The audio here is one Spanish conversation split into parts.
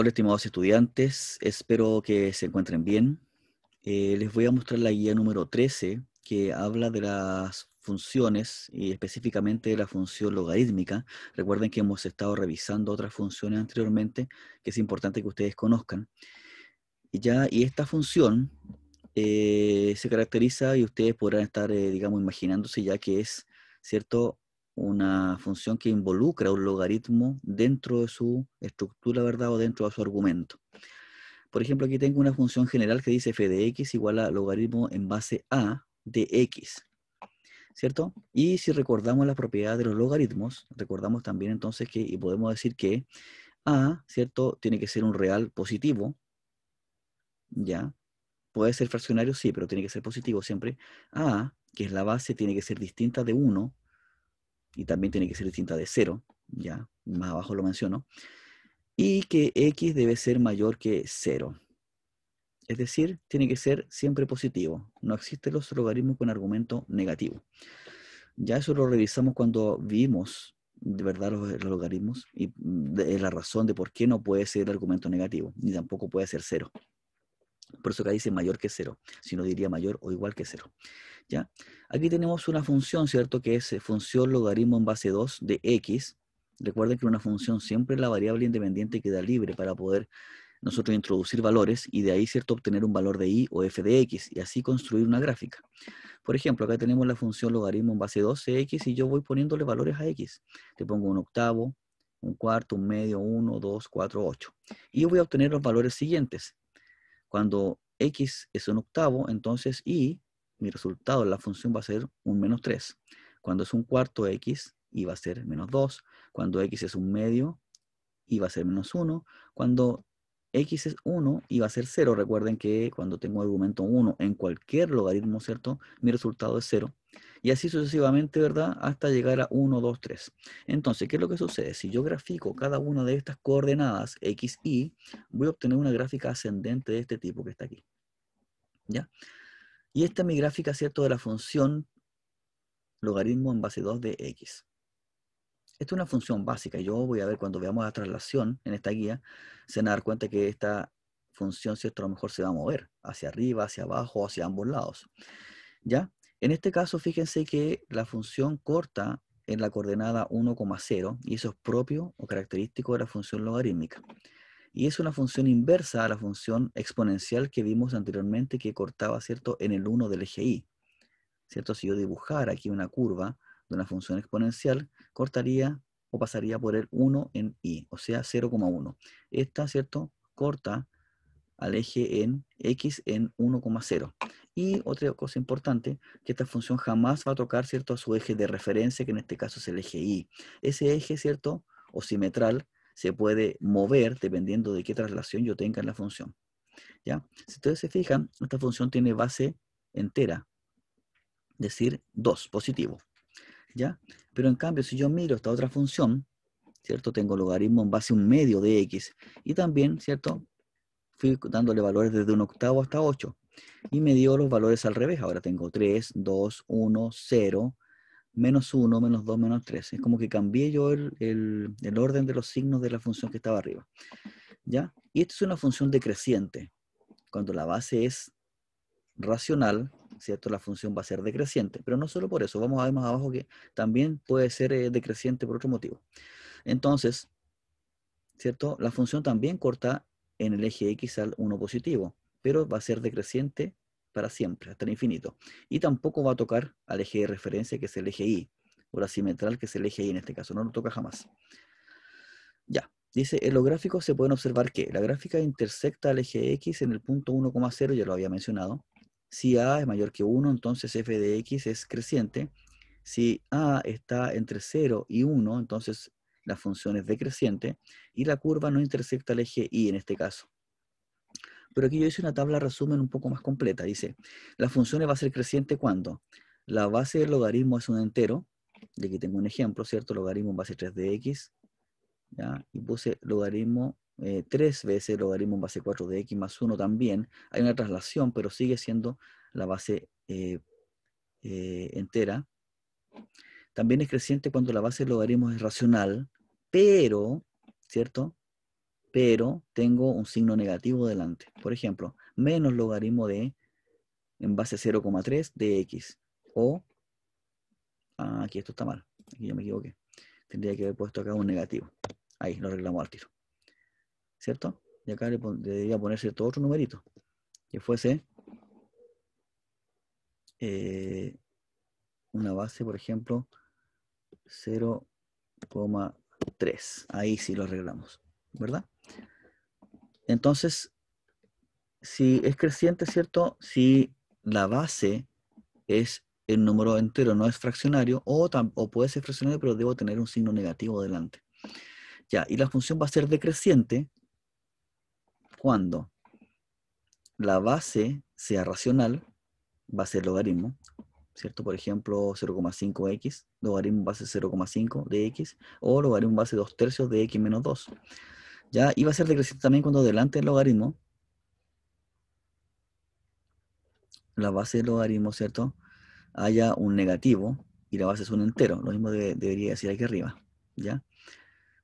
Hola estimados estudiantes, espero que se encuentren bien. Eh, les voy a mostrar la guía número 13 que habla de las funciones y específicamente de la función logarítmica. Recuerden que hemos estado revisando otras funciones anteriormente que es importante que ustedes conozcan. Y, ya, y esta función eh, se caracteriza y ustedes podrán estar, eh, digamos, imaginándose ya que es, ¿cierto?, una función que involucra un logaritmo dentro de su estructura, ¿verdad? O dentro de su argumento. Por ejemplo, aquí tengo una función general que dice f de x igual a logaritmo en base a de x, ¿cierto? Y si recordamos la propiedad de los logaritmos, recordamos también entonces que, y podemos decir que a, ¿cierto? Tiene que ser un real positivo, ¿ya? Puede ser fraccionario, sí, pero tiene que ser positivo siempre. a, que es la base, tiene que ser distinta de 1, y también tiene que ser distinta de 0, ya más abajo lo menciono, y que x debe ser mayor que 0. Es decir, tiene que ser siempre positivo. No existen los logaritmos con argumento negativo. Ya eso lo revisamos cuando vimos de verdad los, logaritmos y mm, es la razón de por qué no puede ser el argumento negativo, ni tampoco puede ser cero. Por eso acá dice mayor que cero, si no diría mayor o igual que cero. ¿Ya? Aquí tenemos una función, ¿cierto? Que es eh, función logaritmo en base 2 de x. Recuerden que una función siempre la variable independiente queda libre para poder nosotros introducir valores y de ahí, ¿cierto?, obtener un valor de y o f de x y así construir una gráfica. Por ejemplo, acá tenemos la función logaritmo en base 2 de x y yo voy poniéndole valores a x. Le pongo un octavo, un cuarto, un medio, 1, 2, 4, 8. Y voy a obtener los valores siguientes. Cuando x es un octavo, entonces y, mi resultado de la función va a ser un menos 3. Cuando es un cuarto x, y va a ser menos 2. Cuando x es un medio, y va a ser menos 1. Cuando x es 1, y va a ser 0. Recuerden que cuando tengo argumento 1 en cualquier logaritmo, ¿cierto? Mi resultado es 0. Y así sucesivamente, ¿verdad? Hasta llegar a 1, 2, 3. Entonces, ¿qué es lo que sucede? Si yo grafico cada una de estas coordenadas X, Y, voy a obtener una gráfica ascendente de este tipo que está aquí. ¿Ya? Y esta es mi gráfica, ¿cierto?, de la función logaritmo en base 2 de X. Esta es una función básica. Yo voy a ver cuando veamos la traslación en esta guía, se van a dar cuenta que esta función, ¿cierto? A lo mejor se va a mover hacia arriba, hacia abajo, hacia ambos lados. ¿Ya? En este caso, fíjense que la función corta en la coordenada 1,0 y eso es propio o característico de la función logarítmica. Y es una función inversa a la función exponencial que vimos anteriormente que cortaba, ¿cierto?, en el 1 del eje y. ¿Cierto? Si yo dibujara aquí una curva de una función exponencial, cortaría o pasaría por el 1 en Y, o sea, 0,1. Esta, ¿cierto?, corta al eje en x en 1,0. Y otra cosa importante, que esta función jamás va a tocar, ¿cierto?, su eje de referencia, que en este caso es el eje Y. Ese eje, ¿cierto?, o simetral, se puede mover dependiendo de qué traslación yo tenga en la función. ¿Ya? Si ustedes se fijan, esta función tiene base entera, es decir, 2, positivo. ¿Ya? Pero en cambio, si yo miro esta otra función, ¿cierto? Tengo logaritmo en base un medio de x y también, ¿cierto? fui dándole valores desde un octavo hasta 8 y me dio los valores al revés. Ahora tengo 3, 2, 1, 0, menos 1, menos 2, menos 3. Es como que cambié yo el, orden de los signos de la función que estaba arriba. ¿Ya? Y esto es una función decreciente. Cuando la base es racional, ¿cierto? La función va a ser decreciente. Pero no solo por eso, vamos a ver más abajo que también puede ser eh, decreciente por otro motivo. Entonces, ¿cierto? La función también corta en el eje X al 1 positivo, pero va a ser decreciente para siempre, hasta el infinito. Y tampoco va a tocar al eje de referencia, que es el eje Y, o la simetral, que es el eje Y en este caso, no lo toca jamás. Ya, dice, en los gráficos se pueden observar que la gráfica intersecta al eje X en el punto 1,0, ya lo había mencionado. Si A es mayor que 1, entonces f de X es creciente. Si A está entre 0 y 1, entonces la función es decreciente y la curva no intersecta el eje y en este caso. Pero aquí yo hice una tabla resumen un poco más completa. Dice, la función va a ser creciente cuando la base del logaritmo es un entero, y aquí tengo un ejemplo, ¿cierto? Logaritmo en base 3 de x, y puse logaritmo 3 eh, veces, logaritmo en base 4 de x más 1 también. Hay una traslación, pero sigue siendo la base eh, eh, entera. También es creciente cuando la base del logaritmo es racional, pero, ¿cierto? Pero tengo un signo negativo delante. Por ejemplo, menos logaritmo de, en base 0,3 de x. O, ah, aquí esto está mal, aquí yo me equivoqué. Tendría que haber puesto acá un negativo. Ahí, lo arreglamos al tiro. ¿Cierto? Y acá le debería poner cierto otro numerito. Que fuese eh, una base, por ejemplo, 0,3 3. Ahí sí lo arreglamos, ¿verdad? Entonces, si es creciente, ¿cierto? Si la base es el número entero, no es fraccionario, o, o puede ser fraccionario, pero debo tener un signo negativo delante. Ya, y la función va a ser decreciente cuando la base sea racional, va a ser logaritmo, ¿cierto? Por ejemplo, 0,5x, logaritmo base 0,5 de x, o logaritmo base 2 tercios de x menos 2. Ya iba a ser decreciente también cuando delante del logaritmo, la base del logaritmo, ¿cierto? Haya un negativo y la base es un entero. Lo mismo debería decir aquí arriba, ¿ya?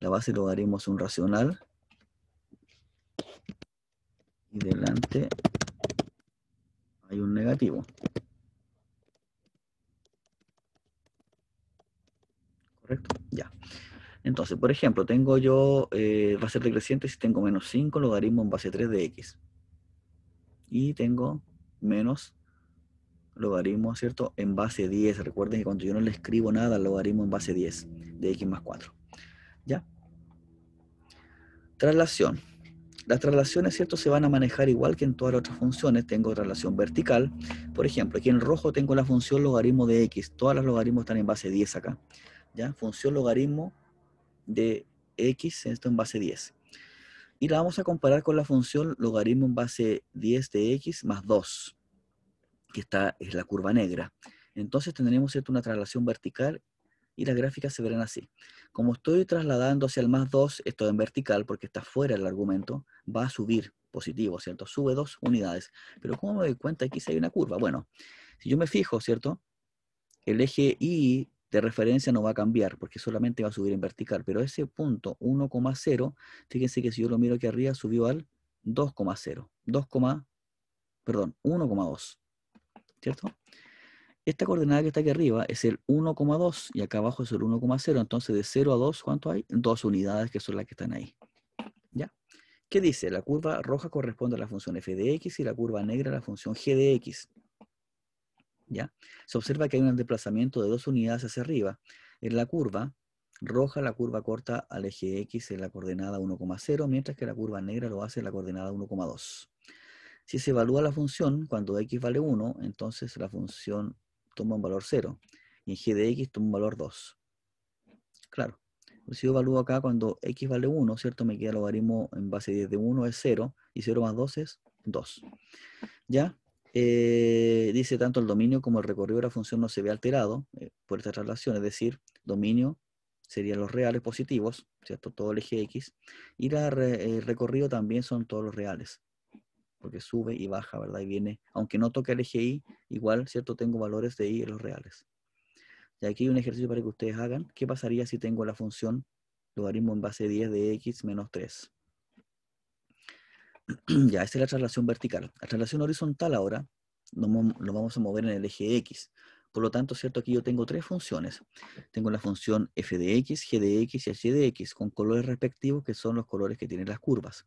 La base del logaritmo es un racional. Y delante hay un negativo. Ya. Entonces, por ejemplo, tengo yo eh, va a ser decreciente si tengo menos 5 logaritmo en base 3 de x. Y tengo menos logaritmo, ¿cierto? En base 10. Recuerden que cuando yo no le escribo nada al logaritmo en base 10 de x más 4. ¿Ya? Traslación. Las traslaciones, ¿cierto? Se van a manejar igual que en todas las otras funciones. Tengo traslación vertical. Por ejemplo, aquí en rojo tengo la función logaritmo de x. Todas las logaritmos están en base 10 acá. Función logaritmo de x, esto en base 10. Y la vamos a comparar con la función logaritmo en base 10 de x más 2, que está, es la curva negra. Entonces tendremos una traslación vertical y las gráficas se verán así. Como estoy trasladando hacia el más 2, esto en vertical porque está fuera del argumento, va a subir positivo, ¿cierto? Sube dos unidades. Pero ¿cómo me doy cuenta que aquí hay una curva? Bueno, si yo me fijo, ¿cierto? El eje Y de referencia no va a cambiar porque solamente va a subir en vertical, pero ese punto 1,0, fíjense que si yo lo miro aquí arriba, subió al 2,0, 2, perdón, 1,2, ¿cierto? Esta coordenada que está aquí arriba es el 1,2 y acá abajo es el 1,0, entonces de 0 a 2, ¿cuánto hay? Dos unidades que son las que están ahí, ¿ya? ¿Qué dice? La curva roja corresponde a la función f de x y la curva negra a la función g de x. ¿ya? Se observa que hay un desplazamiento de dos unidades hacia arriba. En la curva roja, la curva corta al eje X en la coordenada 1,0, mientras que la curva negra lo hace en la coordenada 1,2. Si se evalúa la función, cuando X vale 1, entonces la función toma un valor 0. Y en G de X toma un valor 2. Claro. Si yo evalúo acá cuando X vale 1, ¿cierto? Me queda el logaritmo en base 10 de 1 es 0. Y 0 más 2 es 2. ¿Ya? Eh, dice tanto el dominio como el recorrido de la función no se ve alterado eh, por esta traslación, es decir, dominio serían los reales positivos, ¿cierto? Todo el eje X, y el recorrido también son todos los reales, porque sube y baja, ¿verdad? Y viene, aunque no toque el eje Y, igual, ¿cierto? Tengo valores de Y en los reales. Y aquí hay un ejercicio para que ustedes hagan, ¿qué pasaría si tengo la función logaritmo en base 10 de X menos 3? ya, esa es la traslación vertical. La traslación horizontal ahora lo vamos a mover en el eje X. Por lo tanto, ¿cierto? Aquí yo tengo tres funciones. Tengo la función f de x, g de x y h de x, con colores respectivos que son los colores que tienen las curvas.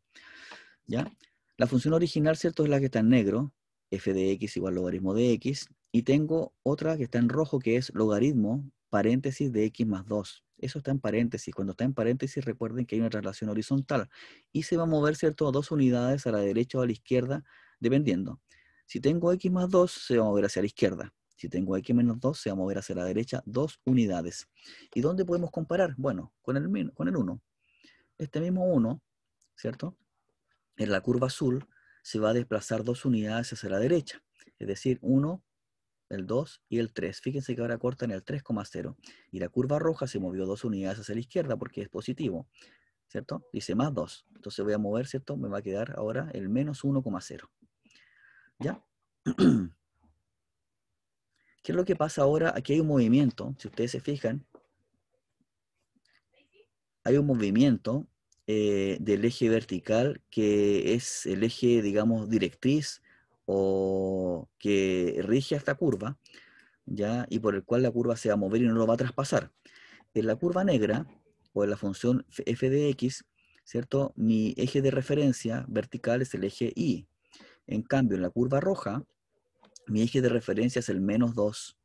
¿Ya? La función original, ¿cierto? Es la que está en negro, f de x igual logaritmo de x, y tengo otra que está en rojo que es logaritmo paréntesis de x más 2. Eso está en paréntesis. Cuando está en paréntesis, recuerden que hay una relación horizontal y se va a mover, ¿cierto?, a dos unidades a la derecha o a la izquierda, dependiendo. Si tengo x más 2, se va a mover hacia la izquierda. Si tengo x menos 2, se va a mover hacia la derecha dos unidades. ¿Y dónde podemos comparar? Bueno, con el, con el 1. Este mismo 1, ¿cierto? En la curva azul se va a desplazar dos unidades hacia la derecha. Es decir, 1 el 2 y el 3. Fíjense que ahora cortan el 3,0. Y la curva roja se movió dos unidades hacia la izquierda porque es positivo. ¿Cierto? Dice más 2. Entonces voy a mover, ¿cierto? Me va a quedar ahora el menos 1,0. ¿Ya? ¿Qué es lo que pasa ahora? Aquí hay un movimiento. Si ustedes se fijan, hay un movimiento eh, del eje vertical que es el eje, digamos, directriz o que rige esta curva, ¿ya? y por el cual la curva se va a mover y no lo va a traspasar. En la curva negra, o en la función f de x, ¿cierto? mi eje de referencia vertical es el eje y. En cambio, en la curva roja, mi eje de referencia es el menos 2.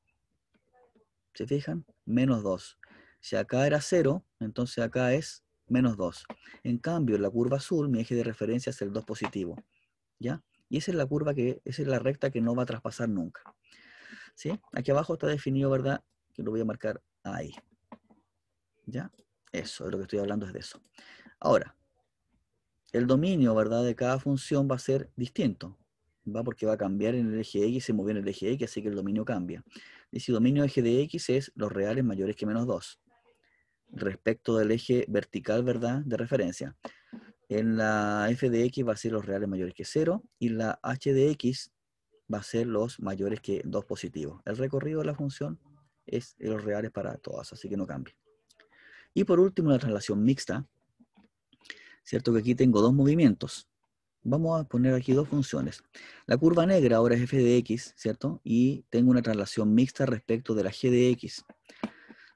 ¿Se fijan? Menos 2. Si acá era 0, entonces acá es menos 2. En cambio, en la curva azul, mi eje de referencia es el 2 positivo. ¿Ya? Y esa es la curva que, esa es la recta que no va a traspasar nunca. ¿Sí? Aquí abajo está definido, ¿verdad? Que lo voy a marcar ahí. ¿Ya? Eso, de lo que estoy hablando es de eso. Ahora, el dominio, ¿verdad? De cada función va a ser distinto. ¿Va? Porque va a cambiar en el eje X, se movió en el eje X, así que el dominio cambia. Y si dominio eje de X es los reales mayores que menos 2 respecto del eje vertical, ¿verdad? De referencia. En la f de x va a ser los reales mayores que 0 y la h de x va a ser los mayores que 2 positivos. El recorrido de la función es los reales para todas, así que no cambia. Y por último, la traslación mixta. Cierto que aquí tengo dos movimientos. Vamos a poner aquí dos funciones. La curva negra ahora es f de x, ¿cierto? Y tengo una traslación mixta respecto de la g de x.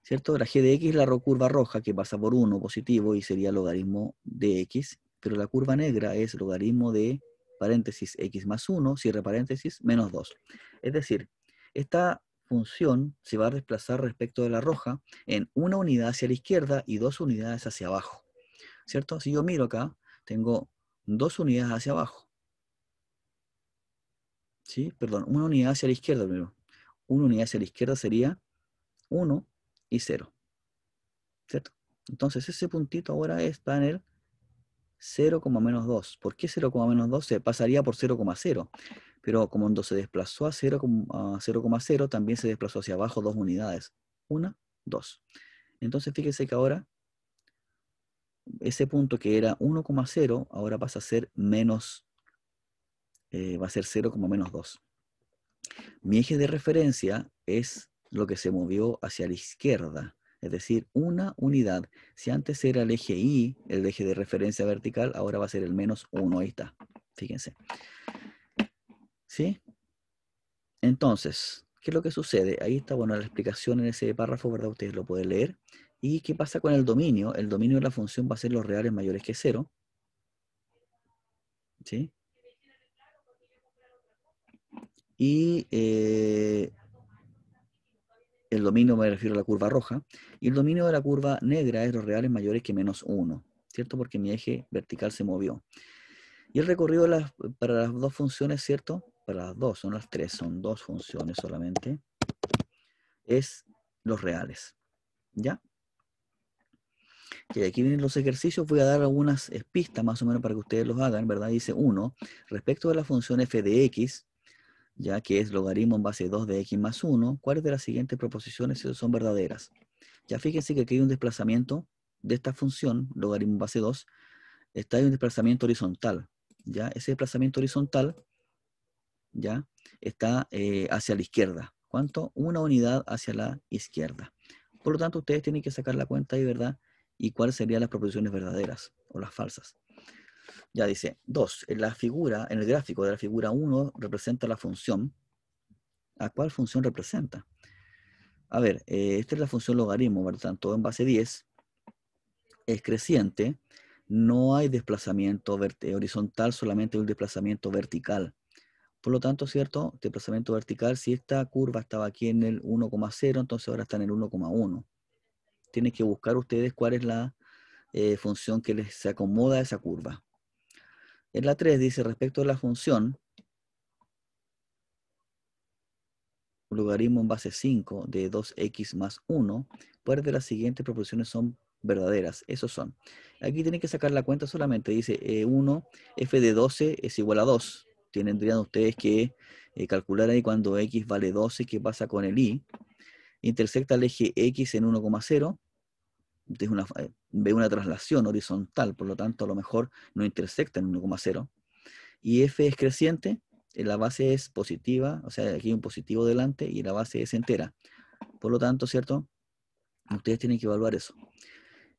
¿cierto? La g de x es la curva roja que pasa por 1 positivo y sería logaritmo de x, pero la curva negra es logaritmo de paréntesis x más 1, cierre paréntesis, menos 2. Es decir, esta función se va a desplazar respecto de la roja en una unidad hacia la izquierda y dos unidades hacia abajo. ¿Cierto? Si yo miro acá, tengo dos unidades hacia abajo. ¿Sí? Perdón, una unidad hacia la izquierda primero. Una unidad hacia la izquierda sería 1 y 0. ¿Cierto? Entonces ese puntito ahora está en el 0, menos 2. ¿Por qué 0, menos 2? Se pasaría por 0,0. Pero como cuando se desplazó a 0,0, también se desplazó hacia abajo dos unidades. Una, dos. Entonces fíjense que ahora ese punto que era 1,0 ahora pasa a ser menos, eh, va a ser 0, menos 2. Mi eje de referencia es lo que se movió hacia la izquierda, es decir, una unidad. Si antes era el eje Y, el eje de referencia vertical, ahora va a ser el menos 1, ahí está, fíjense. ¿Sí? Entonces, ¿qué es lo que sucede? Ahí está, bueno, la explicación en ese párrafo, ¿verdad? Ustedes lo pueden leer. ¿Y qué pasa con el dominio? El dominio de la función va a ser los reales mayores que cero. ¿Sí? Y eh, el dominio me refiero a la curva roja, y el dominio de la curva negra es los reales mayores que menos 1, ¿cierto? Porque mi eje vertical se movió. Y el recorrido para las dos funciones, ¿cierto? Para las dos, son las tres, son dos funciones solamente, es los reales, ¿ya? Y aquí vienen los ejercicios, voy a dar algunas eh, pistas más o menos para que ustedes los hagan, ¿verdad? Dice 1, respecto a la función f de x, ya que es logaritmo en base 2 de x más 1, ¿cuáles de las siguientes proposiciones son verdaderas? Ya fíjense que aquí hay un desplazamiento de esta función, logaritmo en base 2, está en un desplazamiento horizontal, ¿ya? Ese desplazamiento horizontal, ¿ya? Está eh, hacia la izquierda. ¿Cuánto? Una unidad hacia la izquierda. Por lo tanto, ustedes tienen que sacar la cuenta de ¿verdad? Y cuáles serían las proposiciones verdaderas o las falsas. Ya dice, dos, en la figura, en el gráfico de la figura 1 representa la función. ¿A cuál función representa? A ver, eh, esta es la función logaritmo, ¿verdad? tanto, en base 10 es creciente, no hay desplazamiento horizontal, solamente hay un desplazamiento vertical. Por lo tanto, ¿cierto? Desplazamiento vertical, si esta curva estaba aquí en el 1,0, entonces ahora está en el 1,1. Tienen que buscar ustedes cuál es la eh, función que les se acomoda a esa curva. En la 3 dice respecto a la función, logaritmo en base 5 de 2x más 1, cuáles de las siguientes proporciones son verdaderas. Esos son. Aquí tienen que sacar la cuenta solamente. Dice 1, eh, f de 12 es igual a 2. Tendrían ustedes que eh, calcular ahí cuando x vale 12, qué pasa con el y. Intersecta el eje x en 1,0 una, eh, ve una traslación horizontal, por lo tanto a lo mejor no intersecta en 1,0. Y f es creciente, eh, la base es positiva, o sea, aquí hay un positivo delante y la base es entera. Por lo tanto, ¿cierto? Ustedes tienen que evaluar eso.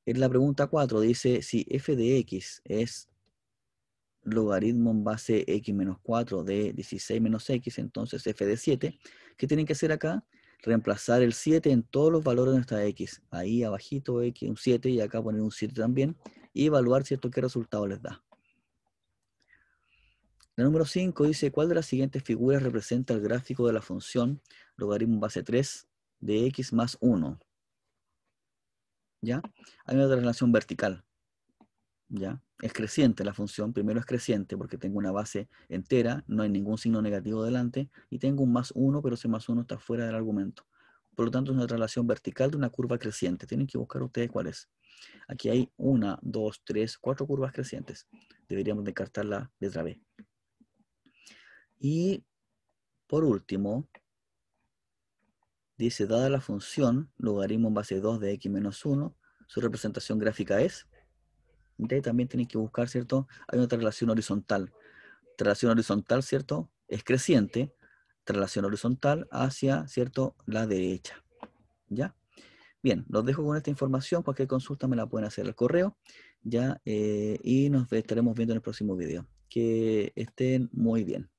En la pregunta 4 dice, si f de x es logaritmo en base x menos 4 de 16 menos x, entonces f de 7, ¿qué tienen que hacer acá? reemplazar el 7 en todos los valores de nuestra X. Ahí abajito X, un 7 y acá poner un 7 también. Y evaluar cierto qué resultado les da. La número 5 dice, ¿cuál de las siguientes figuras representa el gráfico de la función logaritmo base 3 de X más 1? ¿Ya? Hay una relación vertical. Es creciente la función, primero es creciente porque tengo una base entera, no hay ningún signo negativo delante, y tengo un más 1, pero ese más 1 está fuera del argumento. Por lo tanto, es una relación vertical de una curva creciente. Tienen que buscar ustedes cuál es. Aquí hay una, dos, tres, cuatro curvas crecientes. Deberíamos descartar la letra B. Y por último, dice, dada la función logaritmo en base 2 de x menos 1, su representación gráfica es de también tienen que buscar, ¿cierto? Hay una relación horizontal. Relación horizontal, ¿cierto? Es creciente. Relación horizontal hacia, ¿cierto? La derecha. ¿Ya? Bien, los dejo con esta información. Cualquier consulta me la pueden hacer al correo. ¿Ya? Eh, y nos estaremos viendo en el próximo video. Que estén muy bien.